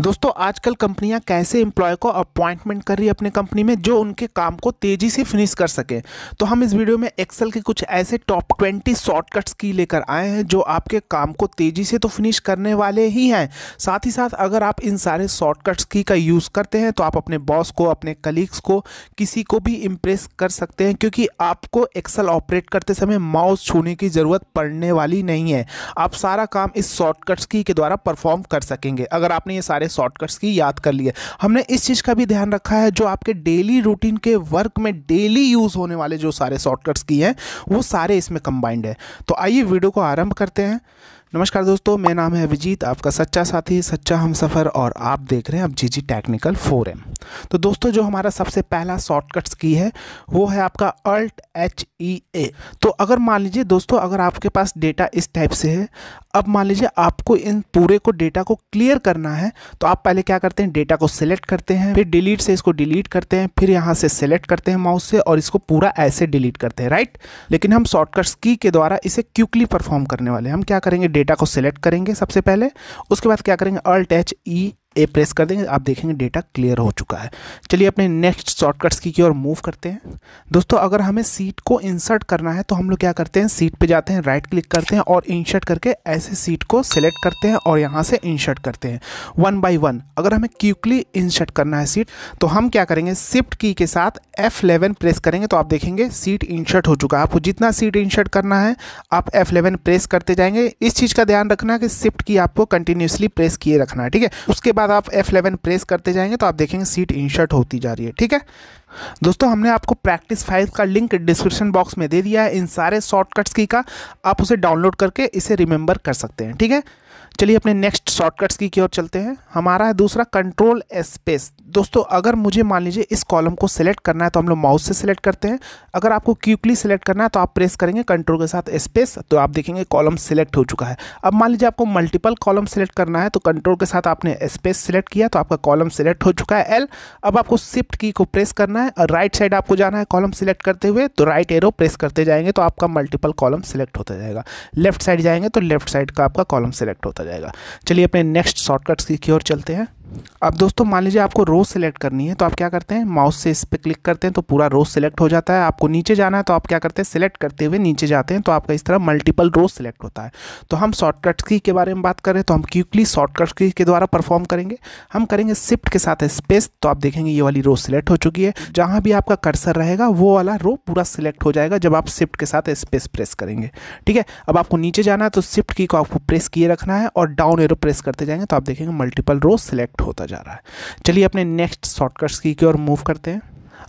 दोस्तों आजकल कंपनियां कैसे एम्प्लॉय को अपॉइंटमेंट कर रही है अपने कंपनी में जो उनके काम को तेज़ी से फिनिश कर सके तो हम इस वीडियो में एक्सेल के कुछ ऐसे टॉप ट्वेंटी शॉर्टकट्स की लेकर आए हैं जो आपके काम को तेज़ी से तो फिनिश करने वाले ही हैं साथ ही साथ अगर आप इन सारे शॉर्टकट्स की का यूज़ करते हैं तो आप अपने बॉस को अपने कलीग्स को किसी को भी इम्प्रेस कर सकते हैं क्योंकि आपको एक्सेल ऑपरेट करते समय माउस छूने की ज़रूरत पड़ने वाली नहीं है आप सारा काम इस शॉर्टकट्स की के द्वारा परफॉर्म कर सकेंगे अगर आपने ये सारे सारे शॉर्टकट्स की याद कर लिए हमने इस चीज़ का भी ध्यान रखा है जो आपके डेली रूटीन के वर्क में डेली यूज़ होने वाले जो सारे शॉर्टकट्स की हैं वो सारे इसमें कंबाइंड है तो आइए वीडियो को आरंभ करते हैं नमस्कार दोस्तों मेरा नाम है अभिजीत आपका सच्चा साथी सच्चा हम सफ़र और आप देख रहे हैं अब G G technical four M तो दोस्तों जो हमारा सबसे पहला शॉर्टकट्स की है वो है आपका अल्ट एच ई ए तो अगर मान लीजिए दोस्तों अगर आपके पास डेटा इस टाइप से है अब मान लीजिए आपको इन पूरे को डेटा को क्लियर करना है तो आप पहले क्या करते हैं डेटा को सिलेक्ट करते हैं फिर डिलीट से इसको डिलीट करते हैं फिर यहाँ से सिलेक्ट करते हैं माउस से और इसको पूरा ऐसे डिलीट करते हैं राइट लेकिन हम शॉर्टकट्स की के द्वारा इसे क्विकली परफॉर्म करने वाले हैं हम क्या करेंगे डेटा को सिलेक्ट करेंगे सबसे पहले उसके बाद क्या करेंगे Alt H E A press कर देंगे आप देखेंगे डेटा क्लियर हो चुका है चलिए अपने नेक्स्ट शॉर्टकट्स की ओर मूव करते हैं दोस्तों अगर हमें सीट को इंसर्ट करना है तो हम लोग क्या करते हैं सीट पे जाते हैं राइट क्लिक करते हैं और इंसर्ट करके ऐसे सीट को सिलेक्ट करते हैं और यहाँ से इंसर्ट करते हैं वन बाई वन अगर हमें क्यूकली इंसर्ट करना है सीट तो हम क्या करेंगे सिफ्ट की के साथ एफ प्रेस करेंगे तो आप देखेंगे सीट इंसर्ट हो चुका है आपको जितना सीट इंसर्ट करना है आप एफ प्रेस करते जाएंगे इस चीज़ का ध्यान रखना कि सिफ्ट की आपको कंटिन्यूसली प्रेस किए रखना है ठीक है उसके बाद बाद आप F11 प्रेस करते जाएंगे तो आप देखेंगे सीट इंसर्ट होती जा रही है ठीक है दोस्तों हमने आपको प्रैक्टिस फाइल का लिंक डिस्क्रिप्शन बॉक्स में दे दिया है इन सारे शॉर्टकट्स की का आप उसे डाउनलोड करके इसे रिमेंबर कर सकते हैं ठीक है चलिए अपने नेक्स्ट शॉर्टकट्स की ओर चलते हैं हमारा है दूसरा कंट्रोल स्पेस दोस्तों अगर मुझे मान लीजिए इस कॉलम को सिलेक्ट करना है तो हम लोग माउस से सिलेक्ट करते हैं अगर आपको क्यूकली सिलेक्ट करना है तो आप प्रेस करेंगे कंट्रोल के साथ स्पेस तो आप देखेंगे कॉलम सिलेक्ट हो चुका है अब मान लीजिए आपको मल्टीपल कॉलम सिलेक्ट करना है तो कंट्रोल के साथ आपने स्पेस सिलेक्ट किया तो आपका कॉलम सिलेक्ट हो चुका है एल अब आपको शिफ्ट की को प्रेस करना है और राइट साइड आपको जाना है कॉलम सिलेक्ट करते हुए तो राइट एरो प्रेस करते जाएंगे तो आपका मल्टीपल कॉलम सिलेक्ट होता जाएगा लेफ्ट साइड जाएंगे तो लेफ्ट साइड का आपका कॉलम सिलेक्ट होता है आता जाएगा चलिए अपने नेक्स्ट शॉर्टकट्स की ओर चलते हैं अब दोस्तों मान लीजिए आपको रोज सेलेक्ट करनी है तो आप क्या करते हैं माउस से इस पर क्लिक करते हैं तो पूरा रोज सेलेक्ट हो जाता है आपको नीचे जाना है तो आप क्या करते हैं सेलेक्ट करते हुए नीचे जाते हैं तो आपका इस तरह मल्टीपल रोज सेलेक्ट होता है तो हम शॉर्टकट की के बारे में बात करें तो हम क्विकली शॉर्टकट की के द्वारा परफॉर्म करेंगे हम करेंगे शिफ्ट के साथ स्पेस तो आप देखेंगे ये वाली रो सिलेक्ट हो चुकी है जहाँ भी आपका कर्सर रहेगा वो वाला रो पूरा सिलेक्ट हो जाएगा जब आप शिफ्ट के साथ स्पेस प्रेस करेंगे ठीक है अब आपको नीचे जाना है तो शिफ्ट की को आपको प्रेस किए रखना है और डाउन एरो प्रेस करते जाएंगे तो आप देखेंगे मल्टीपल रो सिलेक्ट होता जा रहा है चलिए अपने नेक्स्ट शॉर्टकट्स की और ओर मूव करते हैं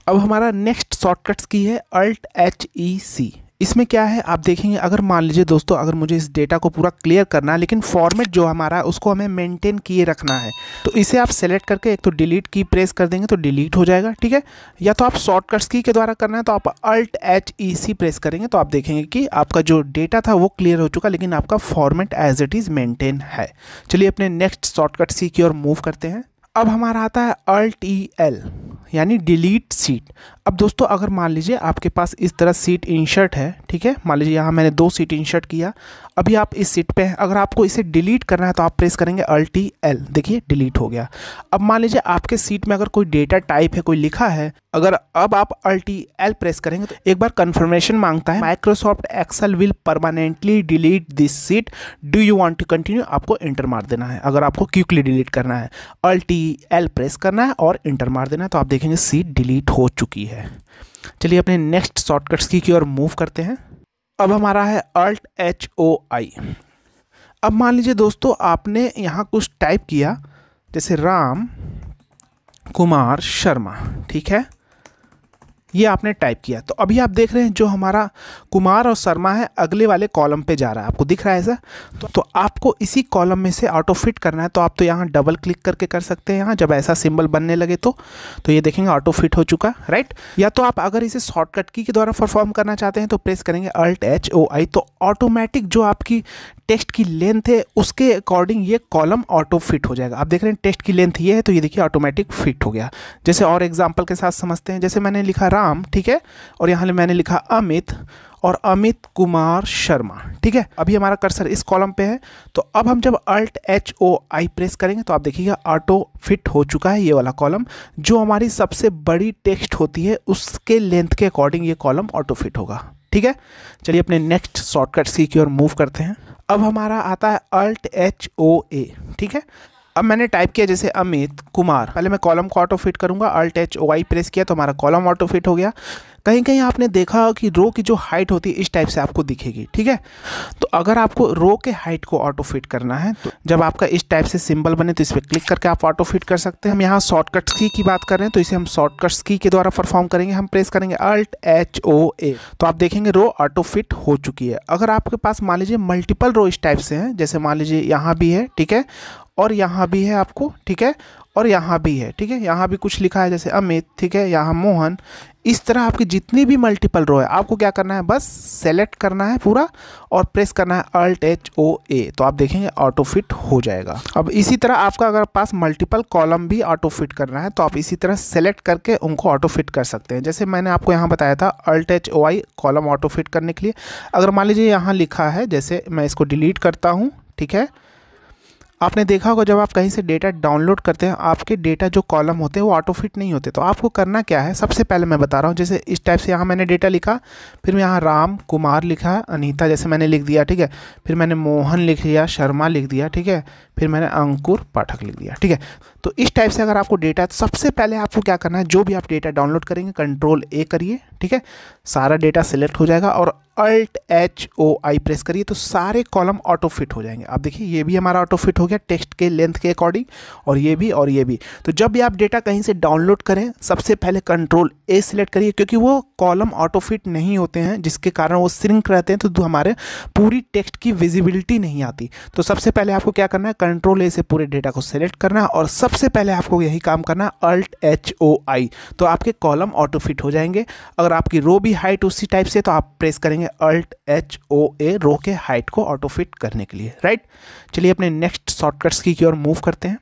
अब हमारा नेक्स्ट शॉर्टकट्स की है अल्ट एच ई सी इसमें क्या है आप देखेंगे अगर मान लीजिए दोस्तों अगर मुझे इस डेटा को पूरा क्लियर करना है लेकिन फॉर्मेट जो हमारा है उसको हमें मेंटेन किए रखना है तो इसे आप सेलेक्ट करके एक तो डिलीट की प्रेस कर देंगे तो डिलीट हो जाएगा ठीक है या तो आप शॉर्टकट्स की के द्वारा करना है तो आप Alt H E C press करेंगे तो आप देखेंगे कि आपका जो डेटा था वो क्लियर हो चुका लेकिन आपका format as it is maintain है चलिए अपने नेक्स्ट शॉर्टकट सी की ओर मूव करते हैं अब हमारा आता है अल्ट ई एल यानी डिलीट सीट अब दोस्तों अगर मान लीजिए आपके पास इस तरह सीट इंशर्ट है ठीक है मान लीजिए यहाँ मैंने दो सीट इंशर्ट किया अभी आप इस सीट पे हैं अगर आपको इसे डिलीट करना है तो आप प्रेस करेंगे अल्टी एल देखिए डिलीट हो गया अब मान लीजिए आपके सीट में अगर कोई डेटा टाइप है कोई लिखा है अगर अब आप अल्टी एल प्रेस करेंगे तो एक बार कन्फर्मेशन मांगता है Microsoft Excel will permanently delete this sheet do you want to continue आपको इंटर मार देना है अगर आपको क्विकली डिलीट करना है अल्टी एल प्रेस करना है और इंटर मार देना है तो आप देखिए देखेंगे सीट डिलीट हो चुकी है चलिए अपने नेक्स्ट शॉर्टकट्स की, की ओर मूव करते हैं अब हमारा है अल्ट एच ओ आई अब मान लीजिए दोस्तों आपने यहाँ कुछ टाइप किया जैसे राम कुमार शर्मा ठीक है ये आपने टाइप किया तो अभी आप देख रहे हैं जो हमारा कुमार और शर्मा है अगले वाले कॉलम पे जा रहा है आपको दिख रहा है ऐसा तो, तो आपको इसी कॉलम में से ऑटो फिट करना है तो आप तो यहाँ डबल क्लिक करके कर सकते हैं यहाँ जब ऐसा सिंबल बनने लगे तो तो ये देखेंगे ऑटो फिट हो चुका राइट या तो आप अगर इसे शॉर्टकट की के द्वारा परफॉर्म करना चाहते हैं तो प्रेस करेंगे अल्ट एच ओ आई तो ऑटोमेटिक जो आपकी टेक्स्ट की लेंथ है उसके अकॉर्डिंग ये कॉलम ऑटो फिट हो जाएगा आप देख रहे हैं टेक्स्ट की लेंथ ये है तो ये देखिए ऑटोमेटिक फिट हो गया जैसे और एग्जाम्पल के साथ समझते हैं जैसे मैंने लिखा राम राम ठीक है और यहाँ मैंने लिखा अमित और अमित कुमार शर्मा ठीक है अभी हमारा कर्सर इस कॉलम पे है तो अब हम जब Alt H O I press करेंगे तो आप देखिएगा ऑटो फिट हो चुका है ये वाला कॉलम जो हमारी सबसे बड़ी टेक्स्ट होती है उसके लेंथ के अकॉर्डिंग ये कॉलम ऑटो फिट होगा ठीक है चलिए अपने नेक्स्ट शॉर्टकट्स की ओर मूव करते हैं अब हमारा आता है अल्ट एच ओ ए ठीक है अब मैंने टाइप किया जैसे अमित कुमार पहले मैं कॉलम को ऑटो फिट करूंगा Alt H O I press किया तो हमारा कॉलम ऑटो फिट हो गया कहीं कहीं आपने देखा कि रो की जो हाइट होती है इस टाइप से आपको दिखेगी ठीक है तो अगर आपको रो के हाइट को ऑटो फिट करना है तो जब आपका इस टाइप से सिंबल बने तो इस पर क्लिक करके आप ऑटो फिट कर सकते हैं हम यहाँ शॉर्टकट की की बात कर रहे हैं तो इसे हम शॉर्टकट्स की के द्वारा परफॉर्म करेंगे हम प्रेस करेंगे अल्ट एच ओ ए तो आप देखेंगे रो ऑटो फिट हो चुकी है अगर आपके पास मान लीजिए मल्टीपल रो इस टाइप से हैं जैसे मान लीजिए यहाँ भी है ठीक है और यहाँ भी है आपको ठीक है और यहाँ भी है ठीक है यहाँ भी कुछ लिखा है जैसे अमित ठीक है यहाँ मोहन इस तरह आपकी जितनी भी मल्टीपल रो है आपको क्या करना है बस सेलेक्ट करना है पूरा और प्रेस करना है अल्ट एच ओ ए तो आप देखेंगे ऑटो फिट हो जाएगा अब इसी तरह आपका अगर पास मल्टीपल कॉलम भी ऑटो फिट करना है तो आप इसी तरह सेलेक्ट करके उनको ऑटो फिट कर सकते हैं जैसे मैंने आपको यहाँ बताया था Alt H O I column auto fit करने के लिए अगर मान लीजिए यहाँ लिखा है जैसे मैं इसको डिलीट करता हूँ ठीक है आपने देखा होगा जब आप कहीं से डेटा डाउनलोड करते हैं आपके डेटा जो कॉलम होते हैं वो ऑटो फिट नहीं होते तो आपको करना क्या है सबसे पहले मैं बता रहा हूँ जैसे इस टाइप से यहाँ मैंने डेटा लिखा फिर मैं यहाँ राम कुमार लिखा अनीता जैसे मैंने लिख दिया ठीक है फिर मैंने मोहन लिख लिया शर्मा लिख दिया ठीक है फिर मैंने अंकुर पाठक लिख दिया ठीक है तो इस टाइप से अगर आपको डेटा सबसे पहले आपको क्या करना है जो भी आप डेटा डाउनलोड करेंगे कंट्रोल ए करिए ठीक है सारा डेटा सेलेक्ट हो जाएगा और Alt H O I press करिए तो सारे कॉलम ऑटो फिट हो जाएंगे आप देखिए ये भी हमारा ऑटो फिट हो गया टेक्स्ट के लेंथ के अकॉर्डिंग और ये भी और ये भी तो जब भी आप डेटा कहीं से डाउनलोड करें सबसे पहले कंट्रोल ए सिलेक्ट करिए क्योंकि वो कॉलम ऑटो फिट नहीं होते हैं जिसके कारण वो सिंक रहते हैं तो हमारे पूरी टेक्स्ट की विजिबिलिटी नहीं आती तो सबसे पहले आपको क्या करना है कंट्रोल ए से पूरे डेटा को सेलेक्ट करना और सबसे पहले आपको यही काम करना है अल्ट एच ओ आई तो आपके कॉलम ऑटो फिट हो जाएंगे अगर आपकी रो भी हाइट उसी टाइप से तो आप प्रेस करेंगे अल्ट एच ओ ए रो के हाइट को ऑटो फिट करने के लिए राइट चलिए अपने नेक्स्ट शॉर्टकट्स की ओर मूव करते हैं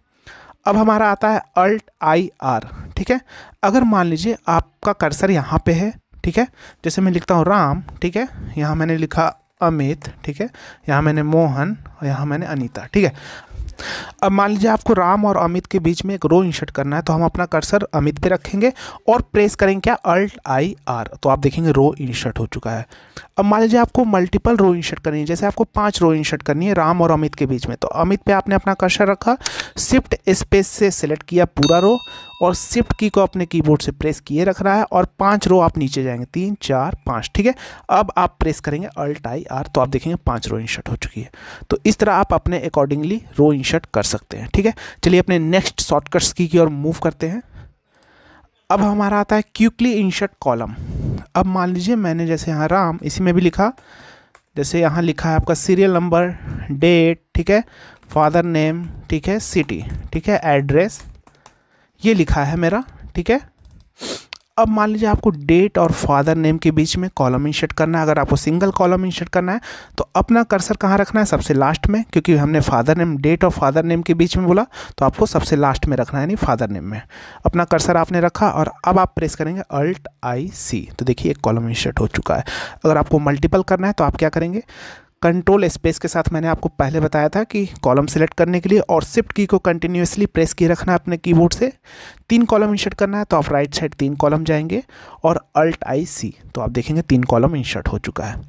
अब हमारा आता है अल्ट आई आर ठीक है अगर मान लीजिए आपका कर्सर यहाँ पे है ठीक है जैसे मैं लिखता हूँ राम ठीक है यहाँ मैंने लिखा अमित ठीक है यहाँ मैंने मोहन और यहाँ मैंने अनीता ठीक है अब मान लीजिए आपको राम और अमित के बीच में एक रो इंसर्ट करना है तो हम अपना कर्सर अमित पे रखेंगे और प्रेस करेंगे क्या अल्ट आई आर तो आप देखेंगे रो इंसर्ट हो चुका है अब मान लीजिए आपको मल्टीपल रो इंसर्ट करनी है जैसे आपको पांच रो इंसर्ट करनी है राम और अमित के बीच में तो अमित पे आपने अपना कर्सर रखा शिफ्ट स्पेस से सिलेक्ट किया पूरा रो और शिफ्ट की को अपने कीबोर्ड से प्रेस किए रखना है और पांच रो आप नीचे जाएंगे तीन चार पाँच ठीक है अब आप प्रेस करेंगे अल्ट आई आर तो आप देखेंगे पाँच रो इंशर्ट हो चुकी है तो इस तरह आप अपने अकॉर्डिंगली रो इंशर्ट कर सकते हैं ठीक है चलिए अपने नेक्स्ट शॉर्टकट्स की, की ओर मूव करते हैं अब हमारा आता है क्यूकली इंशर्ट कॉलम अब मान लीजिए मैंने जैसे यहाँ राम इसी में भी लिखा जैसे यहाँ लिखा है आपका सीरियल नंबर डेट ठीक है फादर नेम ठीक है सिटी ठीक है एड्रेस ये लिखा है मेरा ठीक है अब मान लीजिए आपको डेट और फादर नेम के बीच में कॉलम इंशर्ट करना है अगर आपको सिंगल कॉलम इंशर्ट करना है तो अपना कर्सर कहाँ रखना है सबसे लास्ट में क्योंकि हमने फादर नेम डेट और फादर नेम के बीच में बोला तो आपको सबसे लास्ट में रखना है यानी फादर नेम में अपना कर्सर आपने रखा और अब आप प्रेस करेंगे अल्ट आई सी तो देखिए एक कॉलम इंशर्ट हो चुका है अगर आपको मल्टीपल करना है तो आप क्या करेंगे कंट्रोल स्पेस के साथ मैंने आपको पहले बताया था कि कॉलम सेलेक्ट करने के लिए और शिफ्ट की को कंटिन्यूसली प्रेस किए रखना है अपने कीबोर्ड से तीन कॉलम इंशर्ट करना है तो आप राइट साइड तीन कॉलम जाएंगे और अल्ट आई सी तो आप देखेंगे तीन कॉलम इंशर्ट हो चुका है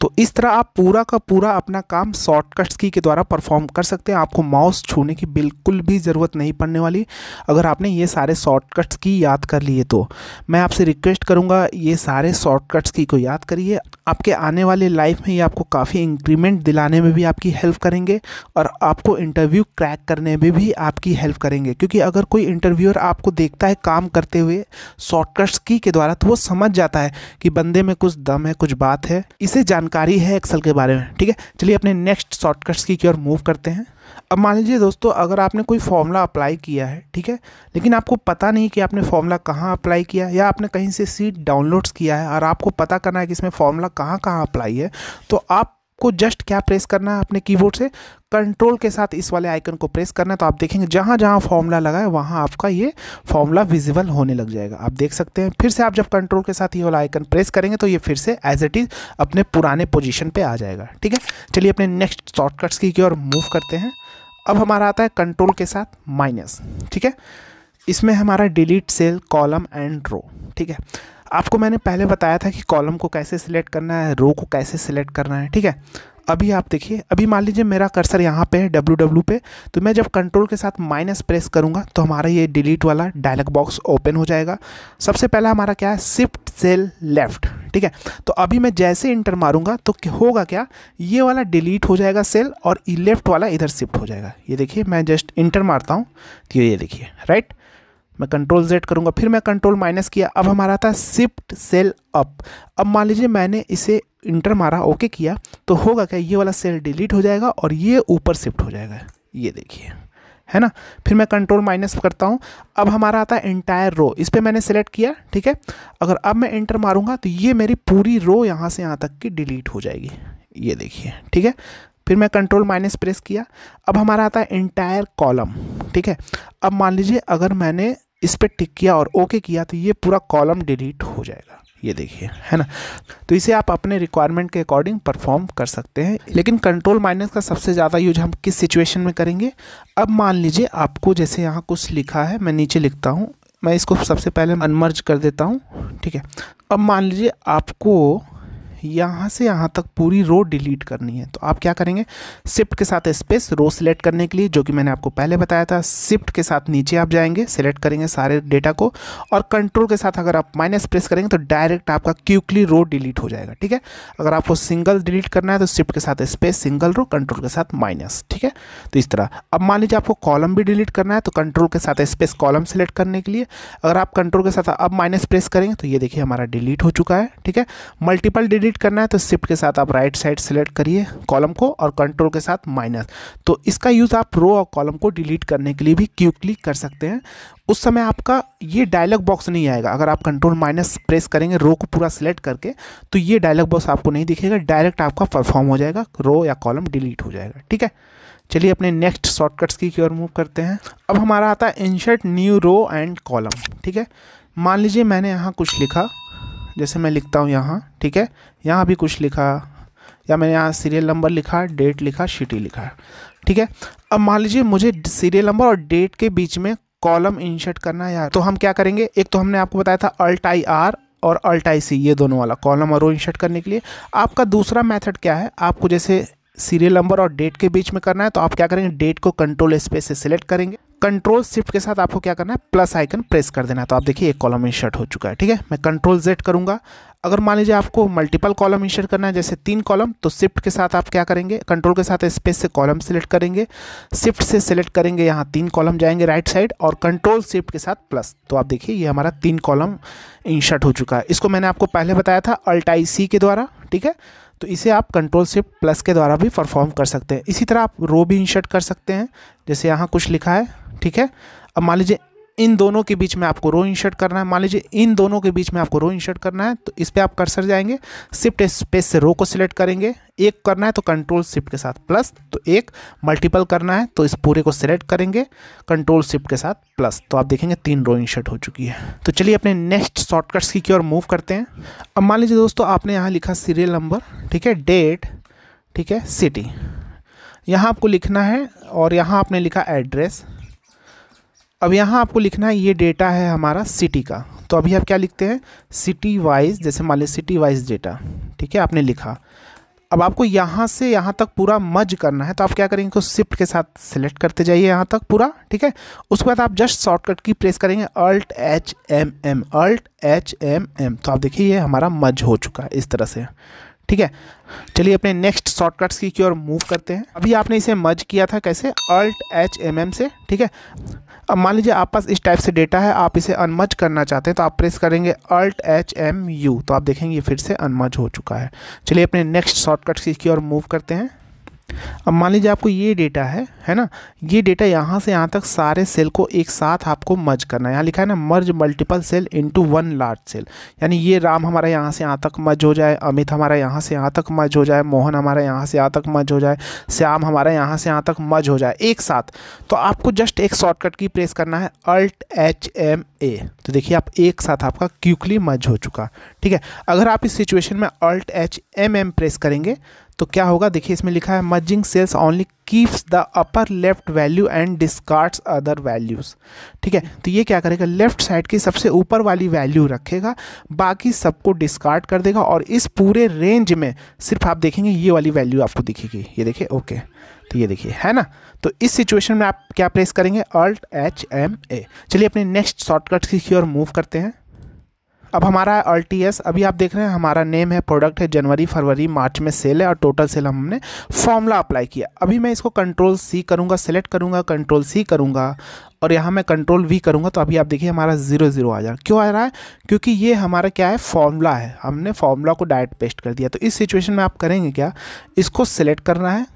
तो इस तरह आप पूरा का पूरा अपना काम शॉर्टकट्स की के द्वारा परफॉर्म कर सकते हैं आपको माउस छूने की बिल्कुल भी ज़रूरत नहीं पड़ने वाली अगर आपने ये सारे शॉर्टकट्स की याद कर लिए तो मैं आपसे रिक्वेस्ट करूँगा ये सारे शॉर्टकट्स की को याद करिए आपके आने वाले लाइफ में ये आपको काफ़ी इंक्रीमेंट दिलाने में भी आपकी हेल्प करेंगे और आपको इंटरव्यू क्रैक करने में भी आपकी हेल्प करेंगे क्योंकि अगर कोई इंटरव्यूअर आपको देखता है काम करते हुए शॉर्टकट्स की के द्वारा तो वो समझ जाता है कि बंदे में कुछ दम है कुछ बात है इस इससे जानकारी है एक्सेल के बारे में ठीक है चलिए अपने नेक्स्ट शॉर्टकट्स की ओर मूव करते हैं अब मान लीजिए दोस्तों अगर आपने कोई फॉर्मूला अप्लाई किया है ठीक है लेकिन आपको पता नहीं कि आपने फॉर्मूला कहाँ अप्लाई किया या आपने कहीं से सीट डाउनलोड्स किया है और आपको पता करना है कि इसमें फॉर्मूला कहाँ कहाँ अप्लाई है तो आप आपको जस्ट क्या प्रेस करना है अपने कीबोर्ड से कंट्रोल के साथ इस वाले आइकन को प्रेस करना है तो आप देखेंगे जहाँ जहाँ फॉर्मूला लगा है वहाँ आपका ये फॉर्मूला विजिबल होने लग जाएगा आप देख सकते हैं फिर से आप जब कंट्रोल के साथ ये वाला आइकन प्रेस करेंगे तो ये फिर से एज इट इज़ अपने पुराने पोजिशन पर आ जाएगा ठीक है चलिए अपने नेक्स्ट शॉर्टकट्स की ओर मूव करते हैं अब हमारा आता है कंट्रोल के साथ माइनस ठीक है इसमें हमारा delete cell column and row ठीक है आपको मैंने पहले बताया था कि कॉलम को कैसे सिलेक्ट करना है रो को कैसे सिलेक्ट करना है ठीक है अभी आप देखिए अभी मान लीजिए मेरा कर्सर यहाँ पे है डब्ल्यू डब्ल्यू पे तो मैं जब कंट्रोल के साथ माइनस प्रेस करूँगा तो हमारा ये डिलीट वाला डायलॉग बॉक्स ओपन हो जाएगा सबसे पहला हमारा क्या है शिफ्ट सेल लेफ्ट ठीक है तो अभी मैं जैसे इंटर मारूंगा तो होगा क्या ये वाला डिलीट हो जाएगा सेल और लेफ्ट वाला इधर शिफ्ट हो जाएगा ये देखिए मैं जस्ट इंटर मारता हूँ तो ये देखिए राइट right? मैं कंट्रोल जेड करूँगा फिर मैं कंट्रोल माइनस किया अब हमारा आता शिफ्ट सेल अप अब मान लीजिए मैंने इसे इंटर मारा ओके किया तो होगा क्या ये वाला सेल डिलीट हो जाएगा और ये ऊपर शिफ्ट हो जाएगा ये देखिए है ना फिर मैं कंट्रोल माइनस करता हूँ अब हमारा आता है इंटायर रो इस पर मैंने सेलेक्ट किया ठीक है अगर अब मैं इंटर मारूंगा तो ये मेरी पूरी रो यहाँ से यहाँ तक की डिलीट हो जाएगी ये देखिए ठीक है फिर मैं कंट्रोल माइनस प्रेस किया अब हमारा आता है इंटायर कॉलम ठीक है अब मान लीजिए अगर मैंने इस पर टिक किया और ओके किया तो ये पूरा कॉलम डिलीट हो जाएगा ये देखिए है ना तो इसे आप अपने रिक्वायरमेंट के अकॉर्डिंग परफॉर्म कर सकते हैं लेकिन कंट्रोल माइनस का सबसे ज़्यादा यूज हम किस सिचुएशन में करेंगे अब मान लीजिए आपको जैसे यहाँ कुछ लिखा है मैं नीचे लिखता हूँ मैं इसको सबसे पहले अनमर्ज कर देता हूँ ठीक है अब मान लीजिए आपको यहाँ से यहाँ तक पूरी रो डिलीट करनी है तो आप क्या करेंगे शिफ्ट के साथ स्पेस रो सिलेक्ट करने के लिए जो कि मैंने आपको पहले बताया था शिफ्ट के साथ नीचे आप जाएंगे सिलेक्ट करेंगे सारे डेटा को और कंट्रोल के साथ अगर आप माइनस प्रेस करेंगे तो डायरेक्ट आपका क्यूकली रो डिलीट हो जाएगा ठीक है अगर आपको सिंगल डिलीट करना है तो शिफ्ट के साथ स्पेस सिंगल रो कंट्रोल के साथ माइनस ठीक है तो इस तरह अब मान लीजिए आपको कॉलम भी डिलीट करना है तो कंट्रोल के साथ स्पेस कॉलम सेलेक्ट करने के लिए अगर आप कंट्रोल के साथ अब माइनस प्रेस करेंगे तो ये देखिए हमारा डिलीट हो चुका है ठीक है मल्टीपल डिलीट डिलीट करना है तो शिफ्ट के साथ आप राइट साइड सेलेक्ट करिए कॉलम को और कंट्रोल के साथ माइनस तो इसका यूज़ आप रो और कॉलम को डिलीट करने के लिए भी क्लिक कर सकते हैं उस समय आपका ये डायलॉग बॉक्स नहीं आएगा अगर आप कंट्रोल माइनस प्रेस करेंगे रो को पूरा सिलेक्ट करके तो ये डायलॉग बॉक्स आपको नहीं दिखेगा डायरेक्ट आपका परफॉर्म हो जाएगा रो या कॉलम डिलीट हो जाएगा ठीक है चलिए अपने नेक्स्ट शॉर्टकट्स की ओर मूव करते हैं अब हमारा आता है insert new row and column ठीक है मान लीजिए मैंने यहाँ कुछ लिखा जैसे मैं लिखता हूँ यहाँ ठीक है यहाँ भी कुछ लिखा या मैंने यहाँ सीरियल नंबर लिखा डेट लिखा सिटी लिखा ठीक है अब मान लीजिए मुझे सीरियल नंबर और डेट के बीच में कॉलम इंसर्ट करना है यार तो हम क्या करेंगे एक तो हमने आपको बताया था अल्ट आई आर और अल्ट आई सी ये दोनों वाला कॉलम और रो इंसर्ट करने के लिए आपका दूसरा मेथड क्या है आपको जैसे सीरियल नंबर और डेट के बीच में करना है तो आप क्या करेंगे डेट को कंट्रोल स्पेस से सिलेक्ट करेंगे कंट्रोल शिफ्ट के साथ आपको क्या करना है प्लस आइकन प्रेस कर देना है तो आप देखिए एक कॉलम इंशर्ट हो चुका है ठीक है मैं कंट्रोल जेड करूंगा अगर मान लीजिए आपको मल्टीपल कॉलम इंशर्ट करना है जैसे तीन कॉलम तो शिफ्ट के साथ आप क्या करेंगे कंट्रोल के साथ स्पेस से कॉलम सेलेक्ट करेंगे शिफ्ट से सेलेक्ट करेंगे यहाँ तीन कॉलम जाएंगे राइट साइड और कंट्रोल शिफ्ट के साथ प्लस तो आप देखिए ये हमारा तीन कॉलम इंशर्ट हो चुका है इसको मैंने आपको पहले बताया था अल्टाई सी के द्वारा ठीक है तो इसे आप कंट्रोल शिफ्ट प्लस के द्वारा भी परफॉर्म कर सकते हैं इसी तरह आप रो भी इंशर्ट कर सकते हैं जैसे यहाँ कुछ लिखा है ठीक है अब मान लीजिए इन दोनों के बीच में आपको रो इंसर्ट करना है मान लीजिए इन दोनों के बीच में आपको रो इंसर्ट करना है तो इस पर आप कर्सर जाएंगे शिफ्ट स्पेस से रो को सिलेक्ट करेंगे एक करना है तो कंट्रोल शिफ्ट के साथ प्लस तो एक मल्टीपल करना है तो इस पूरे को सिलेक्ट करेंगे कंट्रोल शिफ्ट के साथ प्लस तो आप देखेंगे तीन रो इंसर्ट हो चुकी है तो चलिए अपने नेक्स्ट शॉर्टकट्स की ओर मूव करते हैं अब मान लीजिए दोस्तों आपने यहाँ लिखा सीरियल नंबर ठीक है डेट ठीक है सिटी यहाँ आपको लिखना है और यहाँ आपने लिखा एड्रेस अब यहाँ आपको लिखना है ये डेटा है हमारा सिटी का तो अभी आप क्या लिखते हैं सिटी वाइज जैसे मान लीजिए सिटी वाइज डेटा ठीक है आपने लिखा अब आपको यहाँ से यहाँ तक पूरा मज करना है तो आप क्या करेंगे इसको शिफ्ट के साथ सेलेक्ट करते जाइए यहाँ तक पूरा ठीक है उसके बाद आप जस्ट शॉर्टकट की प्रेस करेंगे Alt H M M Alt H M M तो आप देखिए ये हमारा मज हो चुका है इस तरह से ठीक है चलिए अपने नेक्स्ट शॉर्टकट्स की ओर मूव करते हैं अभी आपने इसे मज किया था कैसे अल्ट एच एम एम से ठीक है अब मान लीजिए आप पास इस टाइप से डेटा है आप इसे अनमच करना चाहते हैं तो आप प्रेस करेंगे अल्ट एच एम यू तो आप देखेंगे फिर से अनमच हो चुका है चलिए अपने नेक्स्ट शॉर्टकट की ओर मूव करते हैं अब मान लीजिए आपको ये डेटा है है ना ये डेटा यहाँ से यहाँ तक सारे सेल को एक साथ आपको मर्ज करना है यहाँ लिखा है ना merge multiple cell into one large cell यानी ये राम हमारा यहाँ से यहाँ तक मर्ज हो जाए अमित हमारा यहाँ से यहाँ तक मर्ज हो जाए मोहन हमारा यहाँ से यहाँ तक मर्ज हो जाए श्याम हमारा यहाँ से यहाँ तक मर्ज हो जाए एक साथ तो आपको जस्ट एक शॉर्टकट की प्रेस करना है अल्ट एच एम ए तो देखिए आप एक साथ आपका क्यूकली मर्ज हो चुका ठीक है अगर आप इस सिचुएशन में Alt H M M press करेंगे तो क्या होगा देखिए इसमें लिखा है merging cells only keeps the upper left value and discards other values ठीक है तो ये क्या करेगा लेफ्ट साइड की सबसे ऊपर वाली वैल्यू रखेगा बाकी सबको डिस्कार्ड कर देगा और इस पूरे रेंज में सिर्फ आप देखेंगे ये वाली वैल्यू आपको दिखेगी ये देखिए ओके तो ये देखिए है ना तो इस सिचुएशन में आप क्या प्रेस करेंगे अल्ट एच एम ए चलिए अपने नेक्स्ट शॉर्टकट की ओर मूव करते हैं अब हमारा है टी एस अभी आप देख रहे हैं हमारा नेम है प्रोडक्ट है जनवरी फरवरी मार्च में सेल है और टोटल सेल हमने फॉर्मूला अप्लाई किया अभी मैं इसको कंट्रोल सी करूँगा सेलेक्ट करूँगा कंट्रोल सी करूँगा और यहाँ मैं कंट्रोल वी करूँगा तो अभी आप देखिए हमारा जीरो जीरो आ जा रहा क्यों आ रहा है क्योंकि ये हमारा क्या है फॉर्मूला है हमने फॉर्मूला को डायरेक्ट पेस्ट कर दिया तो इस सिचुएशन में आप करेंगे क्या इसको सेलेक्ट करना है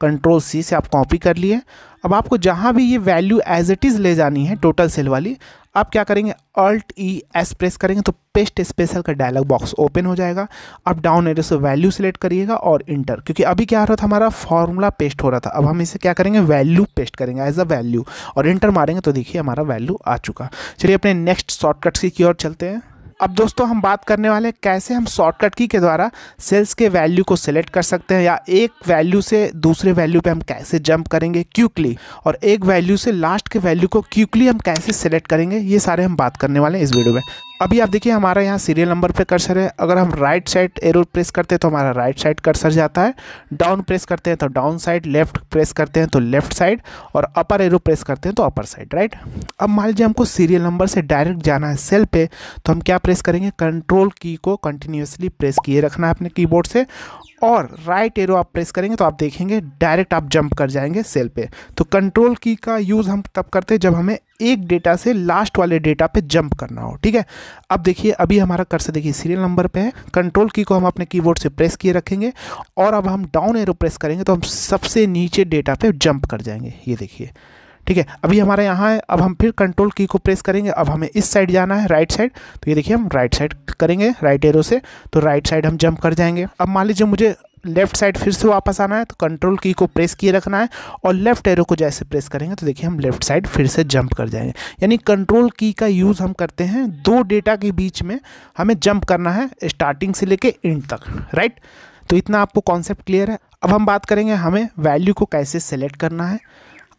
कंट्रोल सी से आप कॉपी कर लिए अब आपको जहाँ भी ये वैल्यू एज इट इज़ ले जानी है टोटल सेल वाली आप क्या करेंगे अल्ट ई एस प्रेस करेंगे तो पेस्ट स्पेशल का डायलॉग बॉक्स ओपन हो जाएगा आप डाउन एरो से वैल्यू सेलेक्ट करिएगा और इंटर क्योंकि अभी क्या हो रहा था हमारा फॉर्मूला पेस्ट हो रहा था अब हम इसे क्या करेंगे वैल्यू पेस्ट करेंगे एज अ वैल्यू और इंटर मारेंगे तो देखिए हमारा वैल्यू आ चुका चलिए अपने नेक्स्ट शॉर्टकट्स की ओर चलते हैं अब दोस्तों हम बात करने वाले हैं कैसे हम शॉर्टकट की के द्वारा सेल्स के वैल्यू को सिलेक्ट कर सकते हैं या एक वैल्यू से दूसरे वैल्यू पे हम कैसे जंप करेंगे क्यूकली और एक वैल्यू से लास्ट के वैल्यू को क्यूकली हम कैसे सेलेक्ट करेंगे ये सारे हम बात करने वाले हैं इस वीडियो में अभी आप देखिए हमारा यहाँ सीरियल नंबर पे कर्सर है अगर हम राइट साइड एरो प्रेस करते हैं तो हमारा राइट साइड कर्सर जाता है डाउन प्रेस करते हैं तो डाउन साइड लेफ्ट प्रेस करते हैं तो लेफ्ट साइड और अपर एरो प्रेस करते हैं तो अपर साइड राइट अब मान लीजिए हमको सीरियल नंबर से डायरेक्ट जाना है सेल पे तो हम क्या प्रेस करेंगे कंट्रोल की को कंटिन्यूसली प्रेस किए रखना है अपने की से और राइट एरो आप प्रेस करेंगे तो आप देखेंगे डायरेक्ट आप जंप कर जाएंगे सेल पे तो कंट्रोल की का यूज़ हम तब करते हैं जब हमें एक डेटा से लास्ट वाले डेटा पे जंप करना हो ठीक है अब देखिए अभी हमारा कर्सर देखिए सीरियल नंबर पे है कंट्रोल की को हम अपने कीबोर्ड से प्रेस किए रखेंगे और अब हम डाउन एरो प्रेस करेंगे तो हम सबसे नीचे डेटा पे जंप कर जाएंगे ये देखिए ठीक है अभी हमारे यहाँ है अब हम फिर कंट्रोल की को प्रेस करेंगे अब हमें इस साइड जाना है राइट साइड तो ये देखिए हम राइट साइड करेंगे राइट एरो से तो राइट साइड हम जंप कर जाएंगे अब मान लीजिए मुझे लेफ्ट साइड फिर से वापस आना है तो कंट्रोल की को प्रेस किए रखना है और लेफ्ट एरो को जैसे प्रेस करेंगे तो देखिए हम लेफ्ट साइड फिर से जंप कर जाएंगे यानी कंट्रोल की का यूज़ हम करते हैं दो डेटा के बीच में हमें जंप करना है स्टार्टिंग से लेके एंड तक राइट तो इतना आपको कॉन्सेप्ट क्लियर है अब हम बात करेंगे हमें वैल्यू को कैसे सेलेक्ट करना है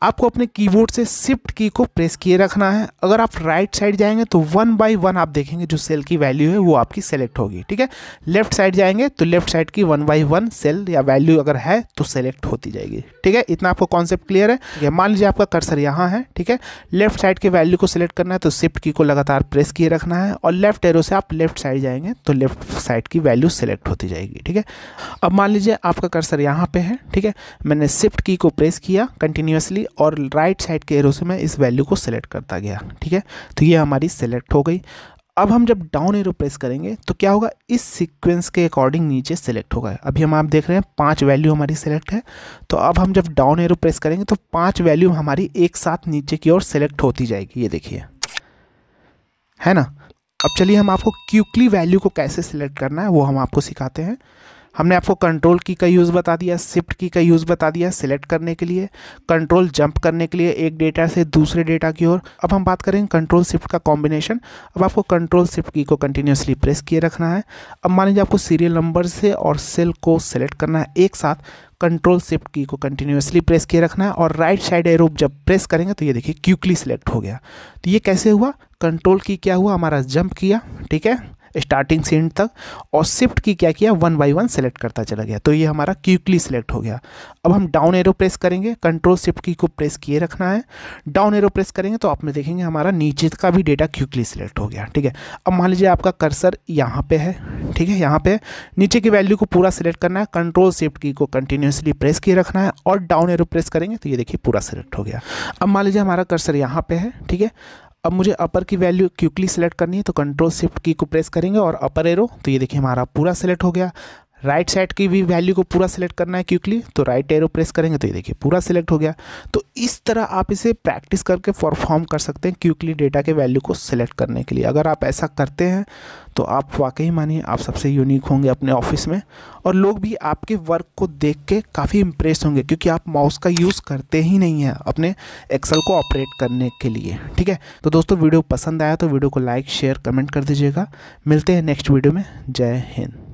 आपको अपने कीबोर्ड से शिफ्ट की को प्रेस किए रखना है अगर आप राइट साइड जाएंगे तो वन बाय वन आप देखेंगे जो सेल की वैल्यू है वो आपकी सेलेक्ट होगी ठीक है लेफ्ट साइड जाएंगे तो लेफ्ट साइड की वन बाई वन सेल या वैल्यू अगर है तो सेलेक्ट होती जाएगी ठीक है इतना आपको कॉन्सेप्ट क्लियर है मान लीजिए आपका कर्सर यहाँ है ठीक है लेफ्ट साइड के वैल्यू को सिलेक्ट करना है तो शिफ्ट की को लगातार प्रेस किए रखना है और लेफ्ट एरो से आप लेफ्ट साइड जाएंगे तो लेफ्ट साइड की वैल्यू सेलेक्ट होती जाएगी ठीक है अब मान लीजिए आपका कर्सर यहाँ पे है ठीक है मैंने शिफ्ट की को प्रेस किया कंटिन्यूसली और राइट साइड के एरो से मैं इस वैल्यू को सिलेक्ट करता गया ठीक है तो ये हमारी सेलेक्ट हो गई अब हम जब डाउन एरो प्रेस करेंगे तो क्या होगा इस सीक्वेंस के अकॉर्डिंग नीचे सेलेक्ट होगा अभी हम आप देख रहे हैं पांच वैल्यू हमारी सेलेक्ट है तो अब हम जब डाउन एरो प्रेस करेंगे तो पांच वैल्यू हमारी एक साथ नीचे की ओर सेलेक्ट होती जाएगी ये देखिए है ना अब चलिए हम आपको क्यूकली वैल्यू को कैसे सिलेक्ट करना है वो हम आपको सिखाते हैं हमने आपको कंट्रोल की का यूज़ बता दिया शिफ्ट की का यूज़ बता दिया सिलेक्ट करने के लिए कंट्रोल जंप करने के लिए एक डेटा से दूसरे डेटा की ओर अब हम बात करेंगे कंट्रोल शिफ्ट का कॉम्बिनेशन अब आपको कंट्रोल शिफ्ट की को कंटिन्यूसली प्रेस किए रखना है अब मान लीजिए आपको सीरियल नंबर से और सेल को सेलेक्ट करना है एक साथ कंट्रोल शिफ्ट की को कंटिन्यूसली प्रेस किए रखना है और राइट साइड रूप जब प्रेस करेंगे तो ये देखिए क्यूकली सिलेक्ट हो गया तो ये कैसे हुआ कंट्रोल की क्या हुआ हमारा जंप किया ठीक है स्टार्टिंग से एंड तक और शिफ्ट की क्या किया वन बाई वन सेलेक्ट करता चला गया तो ये हमारा क्यूकली सेलेक्ट हो गया अब हम डाउन एरो प्रेस करेंगे कंट्रोल शिफ्ट की को प्रेस किए रखना है डाउन एरो प्रेस करेंगे तो आप में देखेंगे हमारा नीचे का भी डेटा क्यूकली सेलेक्ट हो गया ठीक है अब मान लीजिए आपका कर्सर यहाँ पर है ठीक है यहाँ पर नीचे की वैल्यू को पूरा सेलेक्ट करना है कंट्रोल शिफ्ट की को कंटिन्यूसली प्रेस किए रखना है और डाउन एरो प्रेस करेंगे तो ये देखिए पूरा सेलेक्ट हो गया अब मान लीजिए हमारा कर्सर यहाँ पर है ठीक है अब मुझे अपर की वैल्यू क्विकली सेलेक्ट करनी है तो कंट्रोल शिफ्ट की को प्रेस करेंगे और अपर एरो तो ये देखिए हमारा पूरा सेलेक्ट हो गया राइट साइड की भी वैल्यू को पूरा सिलेक्ट करना है क्विकली तो राइट एरो प्रेस करेंगे तो ये देखिए पूरा सिलेक्ट हो गया तो इस तरह आप इसे प्रैक्टिस करके परफॉर्म कर सकते हैं क्विकली डेटा के वैल्यू को सिलेक्ट करने के लिए अगर आप ऐसा करते हैं तो आप वाकई मानिए आप सबसे यूनिक होंगे अपने ऑफिस में और लोग भी आपके वर्क को देख के काफ़ी इम्प्रेस होंगे क्योंकि आप माउस का यूज़ करते ही नहीं हैं अपने एक्सल को ऑपरेट करने के लिए ठीक है तो दोस्तों वीडियो पसंद आया तो वीडियो को लाइक शेयर कमेंट कर दीजिएगा मिलते हैं नेक्स्ट वीडियो में जय हिंद